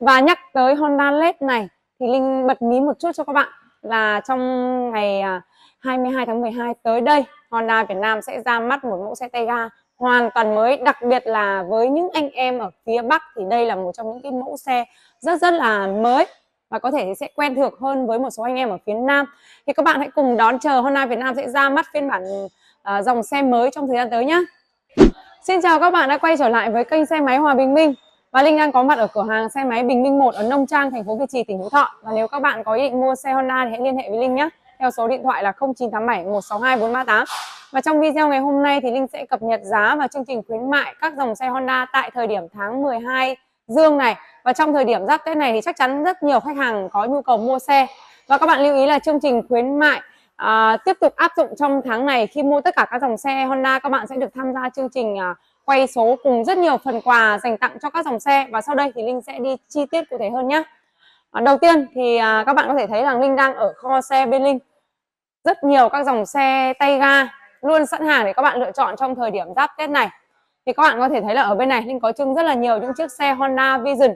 và nhắc tới Honda LED này thì Linh bật mí một chút cho các bạn là trong ngày 22 à, tháng 12 tới đây Honda Việt Nam sẽ ra mắt một mẫu xe tay ga hoàn toàn mới đặc biệt là với những anh em ở phía Bắc thì đây là một trong những cái mẫu xe rất rất là mới và có thể sẽ quen thuộc hơn với một số anh em ở phía Nam thì các bạn hãy cùng đón chờ Honda Việt Nam sẽ ra mắt phiên bản uh, dòng xe mới trong thời gian tới nhé Xin chào các bạn đã quay trở lại với kênh xe máy Hòa Bình Minh và Linh đang có mặt ở cửa hàng xe máy Bình Minh 1 ở Nông Trang, thành phố Việt Trì, tỉnh Phú Thọ. Và nếu các bạn có ý định mua xe Honda thì hãy liên hệ với Linh nhé. Theo số điện thoại là 0987 162 438. Và trong video ngày hôm nay thì Linh sẽ cập nhật giá và chương trình khuyến mại các dòng xe Honda tại thời điểm tháng 12 dương này. Và trong thời điểm giáp Tết này thì chắc chắn rất nhiều khách hàng có nhu cầu mua xe. Và các bạn lưu ý là chương trình khuyến mại à, tiếp tục áp dụng trong tháng này khi mua tất cả các dòng xe Honda các bạn sẽ được tham gia chương trình à, quay số cùng rất nhiều phần quà dành tặng cho các dòng xe và sau đây thì Linh sẽ đi chi tiết cụ thể hơn nhé à, đầu tiên thì à, các bạn có thể thấy rằng Linh đang ở kho xe bên Linh rất nhiều các dòng xe tay ga luôn sẵn hàng để các bạn lựa chọn trong thời điểm giáp Tết này thì các bạn có thể thấy là ở bên này Linh có trưng rất là nhiều những chiếc xe Honda Vision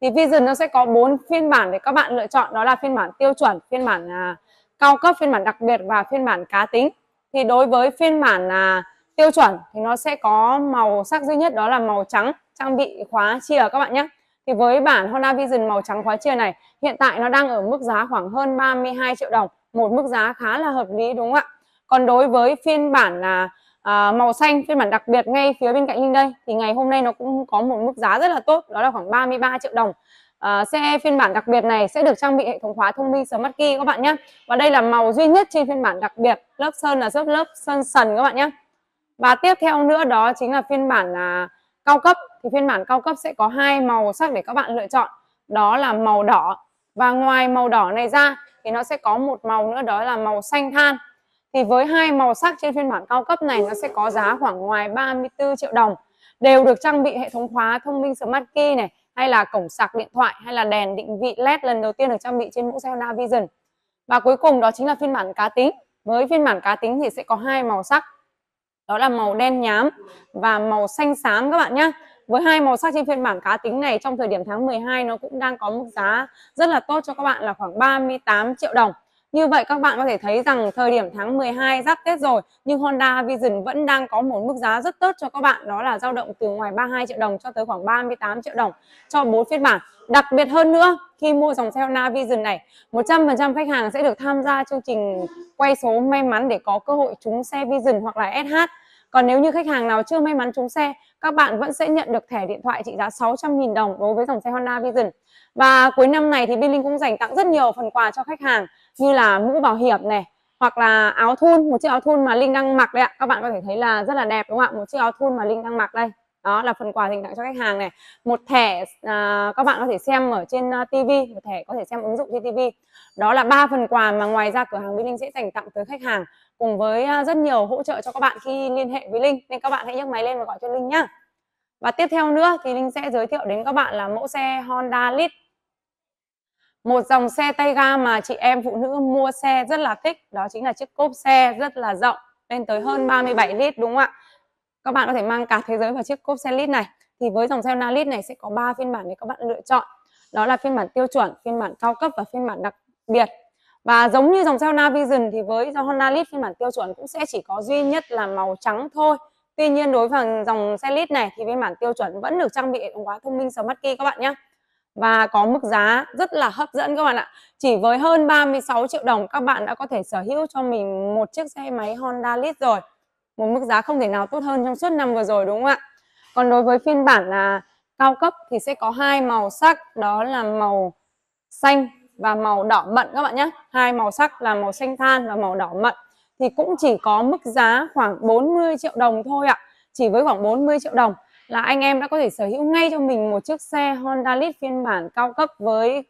thì Vision nó sẽ có bốn phiên bản để các bạn lựa chọn đó là phiên bản tiêu chuẩn phiên bản à, cao cấp phiên bản đặc biệt và phiên bản cá tính thì đối với phiên bản à, tiêu chuẩn thì nó sẽ có màu sắc duy nhất đó là màu trắng trang bị khóa chia các bạn nhé thì với bản Honda Vision màu trắng khóa chia này hiện tại nó đang ở mức giá khoảng hơn 32 triệu đồng một mức giá khá là hợp lý đúng không ạ còn đối với phiên bản là à, màu xanh phiên bản đặc biệt ngay phía bên cạnh Linh đây thì ngày hôm nay nó cũng có một mức giá rất là tốt đó là khoảng 33 triệu đồng à, xe phiên bản đặc biệt này sẽ được trang bị hệ thống khóa thông minh Smart Key các bạn nhé và đây là màu duy nhất trên phiên bản đặc biệt lớp sơn là lớp lớp sơn sần các bạn nhé và tiếp theo nữa đó chính là phiên bản là cao cấp thì phiên bản cao cấp sẽ có hai màu sắc để các bạn lựa chọn đó là màu đỏ và ngoài màu đỏ này ra thì nó sẽ có một màu nữa đó là màu xanh than thì với hai màu sắc trên phiên bản cao cấp này nó sẽ có giá khoảng ngoài 34 triệu đồng đều được trang bị hệ thống khóa thông minh Smart Key này hay là cổng sạc điện thoại hay là đèn định vị LED lần đầu tiên được trang bị trên mẫu xe Honda Vision và cuối cùng đó chính là phiên bản cá tính với phiên bản cá tính thì sẽ có hai màu sắc đó là màu đen nhám và màu xanh xám các bạn nhé với hai màu sắc trên phiên bản cá tính này trong thời điểm tháng 12 nó cũng đang có mức giá rất là tốt cho các bạn là khoảng 38 triệu đồng như vậy các bạn có thể thấy rằng thời điểm tháng 12 giáp Tết rồi nhưng Honda Vision vẫn đang có một mức giá rất tốt cho các bạn đó là dao động từ ngoài 32 triệu đồng cho tới khoảng 38 triệu đồng cho bốn phiên bản. Đặc biệt hơn nữa khi mua dòng xe Honda Vision này 100% khách hàng sẽ được tham gia chương trình quay số may mắn để có cơ hội trúng xe Vision hoặc là SH. Còn nếu như khách hàng nào chưa may mắn trúng xe, các bạn vẫn sẽ nhận được thẻ điện thoại trị giá 600.000 đồng đối với dòng xe Honda Vision. Và cuối năm này thì bên linh cũng dành tặng rất nhiều phần quà cho khách hàng như là mũ bảo hiểm này hoặc là áo thun một chiếc áo thun mà linh đang mặc đấy ạ các bạn có thể thấy là rất là đẹp đúng không ạ một chiếc áo thun mà linh đang mặc đây đó là phần quà dành tặng cho khách hàng này một thẻ à, các bạn có thể xem ở trên uh, à, TV một thẻ có thể xem ứng dụng trên TV đó là ba phần quà mà ngoài ra cửa hàng Mỹ Linh sẽ dành tặng tới khách hàng cùng với uh, rất nhiều hỗ trợ cho các bạn khi liên hệ với Linh nên các bạn hãy nhấc máy lên và gọi cho Linh nhá và tiếp theo nữa thì Linh sẽ giới thiệu đến các bạn là mẫu xe Honda lit một dòng xe tay ga mà chị em phụ nữ mua xe rất là thích đó chính là chiếc cốp xe rất là rộng lên tới hơn 37 lít đúng không ạ các bạn có thể mang cả thế giới vào chiếc cốp xe lít này thì với dòng xe Nalit này sẽ có 3 phiên bản để các bạn lựa chọn đó là phiên bản tiêu chuẩn phiên bản cao cấp và phiên bản đặc biệt và giống như dòng xe Honda Vision thì với dòng Honda Lead phiên bản tiêu chuẩn cũng sẽ chỉ có duy nhất là màu trắng thôi Tuy nhiên đối với dòng xe Lead này thì phiên bản tiêu chuẩn vẫn được trang bị hệ thống hóa thông minh Smart Key các bạn nhé và có mức giá rất là hấp dẫn các bạn ạ. Chỉ với hơn 36 triệu đồng các bạn đã có thể sở hữu cho mình một chiếc xe máy Honda Lead rồi. Một mức giá không thể nào tốt hơn trong suốt năm vừa rồi đúng không ạ? Còn đối với phiên bản là cao cấp thì sẽ có hai màu sắc đó là màu xanh và màu đỏ mận các bạn nhé. Hai màu sắc là màu xanh than và màu đỏ mận thì cũng chỉ có mức giá khoảng 40 triệu đồng thôi ạ. Chỉ với khoảng 40 triệu đồng là anh em đã có thể sở hữu ngay cho mình một chiếc xe Honda Lead phiên bản cao cấp với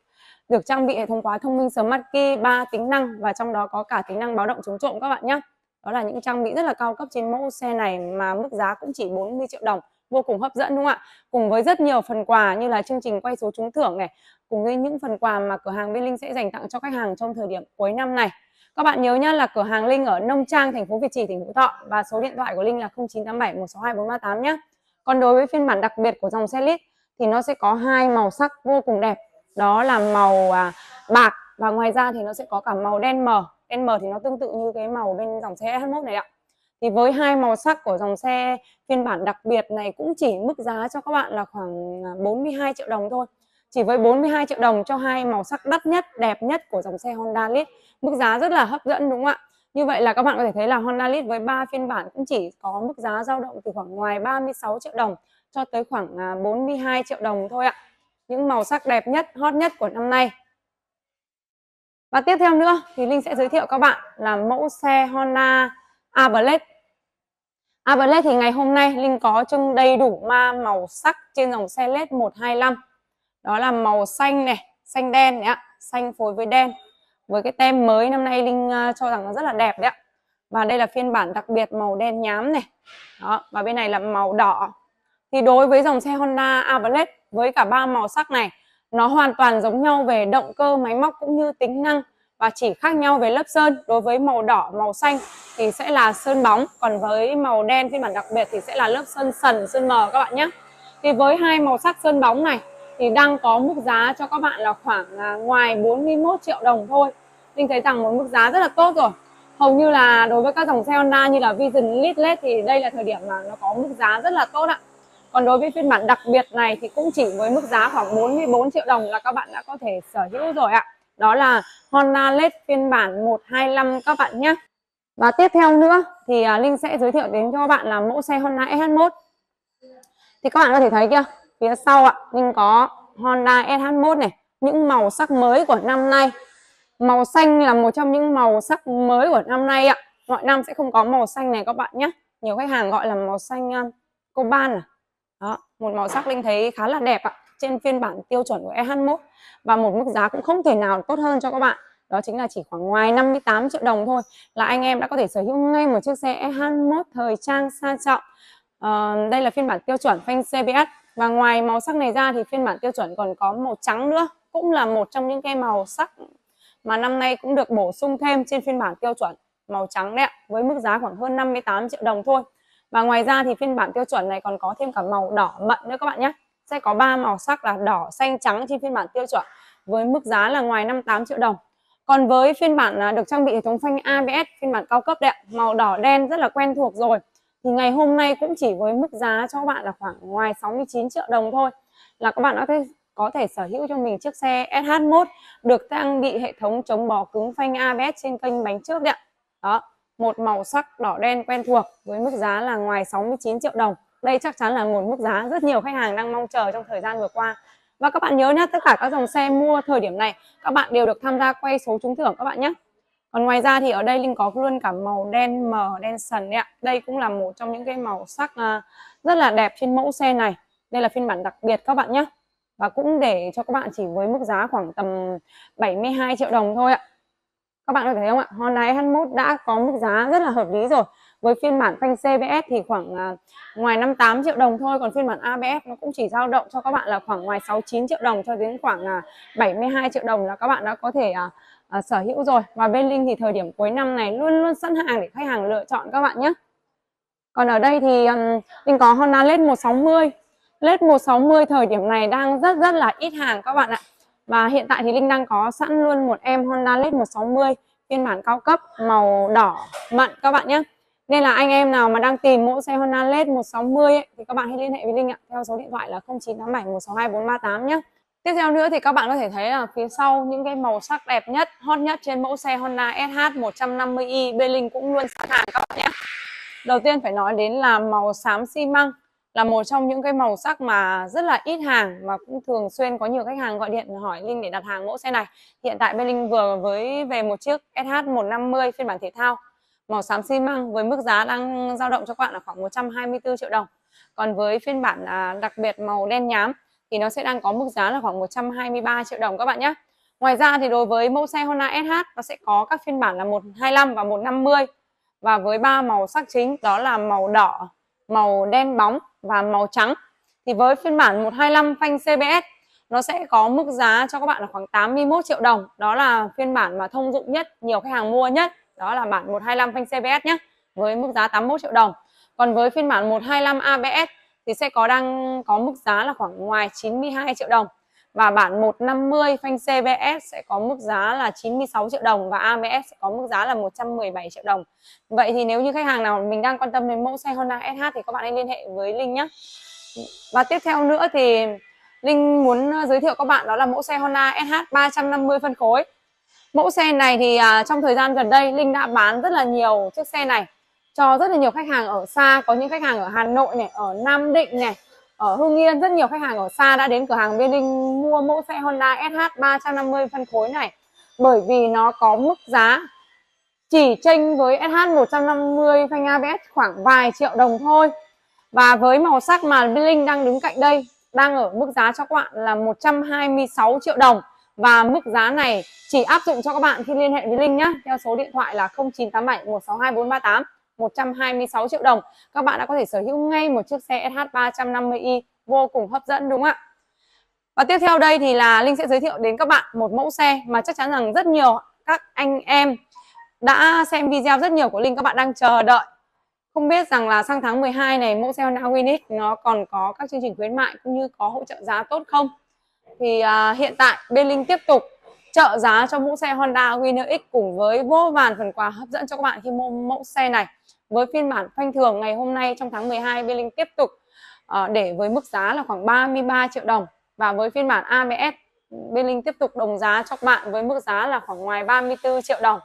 được trang bị hệ thống khóa thông minh Smart Key 3 tính năng và trong đó có cả tính năng báo động chống trộm các bạn nhé. Đó là những trang bị rất là cao cấp trên mẫu xe này mà mức giá cũng chỉ 40 triệu đồng vô cùng hấp dẫn đúng không ạ? Cùng với rất nhiều phần quà như là chương trình quay số trúng thưởng này, cùng với những phần quà mà cửa hàng bên Linh sẽ dành tặng cho khách hàng trong thời điểm cuối năm này. Các bạn nhớ nhá là cửa hàng Linh ở Nông Trang, thành phố Việt Trì, tỉnh Phú Thọ và số điện thoại của Linh là 0987 162 438 nhé còn đối với phiên bản đặc biệt của dòng xe lít thì nó sẽ có hai màu sắc vô cùng đẹp đó là màu à, bạc và ngoài ra thì nó sẽ có cả màu đen mờ đen mờ thì nó tương tự như cái màu bên dòng xe SH1 này ạ thì với hai màu sắc của dòng xe phiên bản đặc biệt này cũng chỉ mức giá cho các bạn là khoảng 42 à, triệu đồng thôi chỉ với 42 triệu đồng cho hai màu sắc đắt nhất đẹp nhất của dòng xe Honda Lead mức giá rất là hấp dẫn đúng không ạ như vậy là các bạn có thể thấy là Honda Lead với 3 phiên bản cũng chỉ có mức giá dao động từ khoảng ngoài 36 triệu đồng cho tới khoảng 42 à, triệu đồng thôi ạ. Những màu sắc đẹp nhất, hot nhất của năm nay. Và tiếp theo nữa thì Linh sẽ giới thiệu các bạn là mẫu xe Honda Averlet. Averlet thì ngày hôm nay Linh có trưng đầy đủ ma màu sắc trên dòng xe LED 125. Đó là màu xanh này, xanh đen này ạ, xanh phối với đen với cái tem mới năm nay linh à, cho rằng nó rất là đẹp đấy ạ và đây là phiên bản đặc biệt màu đen nhám này đó và bên này là màu đỏ thì đối với dòng xe Honda Avalet với cả ba màu sắc này nó hoàn toàn giống nhau về động cơ máy móc cũng như tính năng và chỉ khác nhau về lớp sơn đối với màu đỏ màu xanh thì sẽ là sơn bóng còn với màu đen phiên bản đặc biệt thì sẽ là lớp sơn sần sơn mờ các bạn nhé thì với hai màu sắc sơn bóng này thì đang có mức giá cho các bạn là khoảng à, ngoài 41 triệu đồng thôi Linh thấy rằng một mức giá rất là tốt rồi hầu như là đối với các dòng xe Honda như là Vision, Leadlet thì đây là thời điểm mà nó có mức giá rất là tốt ạ còn đối với phiên bản đặc biệt này thì cũng chỉ với mức giá khoảng 44 triệu đồng là các bạn đã có thể sở hữu rồi ạ đó là Honda LED phiên bản 125 các bạn nhé và tiếp theo nữa thì à, Linh sẽ giới thiệu đến cho các bạn là mẫu xe Honda SH1 e thì các bạn có thể thấy kia phía sau ạ mình có Honda SH1 này những màu sắc mới của năm nay màu xanh là một trong những màu sắc mới của năm nay ạ mọi năm sẽ không có màu xanh này các bạn nhé nhiều khách hàng gọi là màu xanh um, coban à đó một màu sắc linh thấy khá là đẹp ạ trên phiên bản tiêu chuẩn của EH1 và một mức giá cũng không thể nào tốt hơn cho các bạn đó chính là chỉ khoảng ngoài 58 triệu đồng thôi là anh em đã có thể sở hữu ngay một chiếc xe EH1 thời trang sang trọng à, đây là phiên bản tiêu chuẩn phanh CBS và ngoài màu sắc này ra thì phiên bản tiêu chuẩn còn có màu trắng nữa cũng là một trong những cái màu sắc mà năm nay cũng được bổ sung thêm trên phiên bản tiêu chuẩn màu trắng đấy với mức giá khoảng hơn 58 triệu đồng thôi và ngoài ra thì phiên bản tiêu chuẩn này còn có thêm cả màu đỏ mận nữa các bạn nhé sẽ có 3 màu sắc là đỏ xanh trắng trên phiên bản tiêu chuẩn với mức giá là ngoài 58 triệu đồng còn với phiên bản à, được trang bị hệ thống phanh ABS phiên bản cao cấp đấy màu đỏ đen rất là quen thuộc rồi thì ngày hôm nay cũng chỉ với mức giá cho các bạn là khoảng ngoài 69 triệu đồng thôi là các bạn đã thấy có thể sở hữu cho mình chiếc xe SH1 được trang bị hệ thống chống bó cứng phanh ABS trên kênh bánh trước đấy ạ. Đó, một màu sắc đỏ đen quen thuộc với mức giá là ngoài 69 triệu đồng. Đây chắc chắn là một mức giá rất nhiều khách hàng đang mong chờ trong thời gian vừa qua. Và các bạn nhớ nhé, tất cả các dòng xe mua thời điểm này, các bạn đều được tham gia quay số trúng thưởng các bạn nhé còn ngoài ra thì ở đây linh có luôn cả màu đen mờ đen sần ạ đây cũng là một trong những cái màu sắc à, rất là đẹp trên mẫu xe này đây là phiên bản đặc biệt các bạn nhé và cũng để cho các bạn chỉ với mức giá khoảng tầm 72 triệu đồng thôi ạ các bạn có thể thấy không ạ Honda e H21 đã có mức giá rất là hợp lý rồi với phiên bản phanh CBS thì khoảng à, ngoài 58 triệu đồng thôi còn phiên bản ABS nó cũng chỉ dao động cho các bạn là khoảng ngoài 69 triệu đồng cho đến khoảng à, 72 triệu đồng là các bạn đã có thể à, uh, sở hữu rồi và bên Linh thì thời điểm cuối năm này luôn luôn sẵn hàng để khách hàng lựa chọn các bạn nhé còn ở đây thì um, Linh có Honda LED 160 LED 160 thời điểm này đang rất rất là ít hàng các bạn ạ và hiện tại thì Linh đang có sẵn luôn một em Honda LED 160 phiên bản cao cấp màu đỏ mận các bạn nhé nên là anh em nào mà đang tìm mẫu xe Honda LED 160 ấy, thì các bạn hãy liên hệ với Linh ạ theo số điện thoại là 0987 162 nhé Tiếp theo nữa thì các bạn có thể thấy là phía sau những cái màu sắc đẹp nhất, hot nhất trên mẫu xe Honda SH 150i Belin cũng luôn sẵn hàng các bạn nhé. Đầu tiên phải nói đến là màu xám xi măng là một trong những cái màu sắc mà rất là ít hàng và cũng thường xuyên có nhiều khách hàng gọi điện hỏi Linh để đặt hàng mẫu xe này. Hiện tại bên Linh vừa với về một chiếc SH 150 phiên bản thể thao màu xám xi măng với mức giá đang dao động cho các bạn là khoảng 124 triệu đồng. Còn với phiên bản à, đặc biệt màu đen nhám thì nó sẽ đang có mức giá là khoảng 123 triệu đồng các bạn nhé Ngoài ra thì đối với mẫu xe Honda SH nó sẽ có các phiên bản là 125 và 150 và với ba màu sắc chính đó là màu đỏ, màu đen bóng và màu trắng. Thì với phiên bản 125 phanh CBS nó sẽ có mức giá cho các bạn là khoảng 81 triệu đồng. Đó là phiên bản mà thông dụng nhất, nhiều khách hàng mua nhất. Đó là bản 125 phanh CBS nhé, với mức giá 81 triệu đồng. Còn với phiên bản 125 ABS thì sẽ có đang có mức giá là khoảng ngoài 92 triệu đồng và bản 150 phanh CBS sẽ có mức giá là 96 triệu đồng và ABS sẽ có mức giá là 117 triệu đồng. Vậy thì nếu như khách hàng nào mình đang quan tâm đến mẫu xe Honda SH thì các bạn hãy liên hệ với Linh nhé. Và tiếp theo nữa thì Linh muốn ờ, giới thiệu các bạn đó là mẫu xe Honda SH 350 phân khối. Mẫu xe này thì à, trong thời gian gần đây Linh đã bán rất là nhiều chiếc xe này cho rất là nhiều khách hàng ở xa có những khách hàng ở Hà Nội này ở Nam Định này ở Hưng Yên rất nhiều khách hàng ở xa đã đến cửa hàng Bia Linh mua mẫu xe Honda SH 350 phân khối này bởi vì nó có mức giá chỉ tranh với SH 150 phanh ABS khoảng vài triệu đồng thôi và với màu sắc mà Bia Linh đang đứng cạnh đây đang ở mức giá cho các bạn là 126 triệu đồng và mức giá này chỉ áp dụng cho các bạn khi liên hệ với Linh nhé theo số điện thoại là 0987 162 438 126 triệu đồng các bạn đã có thể sở hữu ngay một chiếc xe SH 350i vô cùng hấp dẫn đúng không ạ và tiếp theo đây thì là Linh sẽ giới thiệu đến các bạn một mẫu xe mà chắc chắn rằng rất nhiều các anh em đã xem video rất nhiều của Linh các bạn đang chờ đợi không biết rằng là sang tháng 12 này mẫu xe Honda Winix nó còn có các chương trình khuyến mại cũng như có hỗ trợ giá tốt không thì à, hiện tại bên Linh tiếp tục trợ giá cho mẫu xe Honda Winner X cùng với vô vàn phần quà hấp dẫn cho các bạn khi mua mẫu xe này với phiên bản phanh thường ngày hôm nay trong tháng 12, Bê Linh tiếp tục ờ, để với mức giá là khoảng 33 triệu đồng và với phiên bản ABS Bê Linh tiếp tục đồng giá cho các bạn với mức giá là khoảng ngoài 34 triệu đồng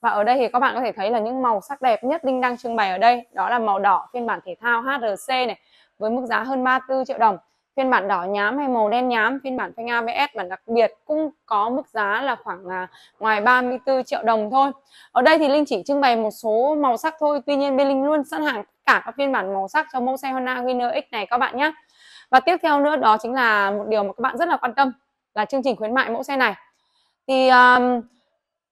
và ở đây thì các bạn có thể thấy là những màu sắc đẹp nhất Linh đang trưng bày ở đây đó là màu đỏ phiên bản thể thao HRC này với mức giá hơn 34 triệu đồng phiên bản đỏ nhám hay màu đen nhám phiên bản phanh ABS bản đặc biệt cũng có mức giá là khoảng à, ngoài 34 triệu đồng thôi ở đây thì Linh chỉ trưng bày một số màu sắc thôi tuy nhiên bên Linh luôn sẵn hàng cả các phiên bản màu sắc cho mẫu xe Honda Winner X này các bạn nhé và tiếp theo nữa đó chính là một điều mà các bạn rất là quan tâm là chương trình khuyến mại mẫu xe này thì um,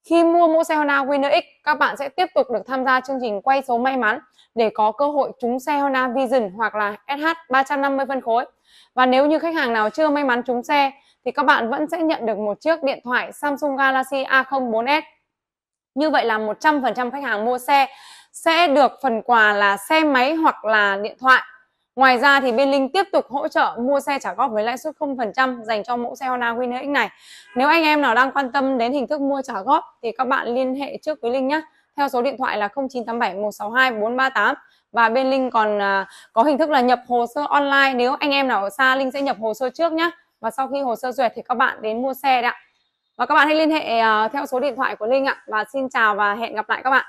khi mua mẫu xe Honda Winner X các bạn sẽ tiếp tục được tham gia chương trình quay số may mắn để có cơ hội trúng xe Honda Vision hoặc là SH 350 phân khối và nếu như khách hàng nào chưa may mắn trúng xe thì các bạn vẫn sẽ nhận được một chiếc điện thoại Samsung Galaxy A04s. Như vậy là 100% khách hàng mua xe sẽ được phần quà là xe máy hoặc là điện thoại. Ngoài ra thì bên Linh tiếp tục hỗ trợ mua xe trả góp với lãi suất 0% dành cho mẫu xe Honda Winner X này. Nếu anh em nào đang quan tâm đến hình thức mua trả góp thì các bạn liên hệ trước với Linh nhé. Theo số điện thoại là 0987 162 438 và bên Linh còn à, có hình thức là nhập hồ sơ online nếu anh em nào ở xa Linh sẽ nhập hồ sơ trước nhá và sau khi hồ sơ duyệt thì các bạn đến mua xe đấy ạ và các bạn hãy liên hệ à, theo số điện thoại của Linh ạ và xin chào và hẹn gặp lại các bạn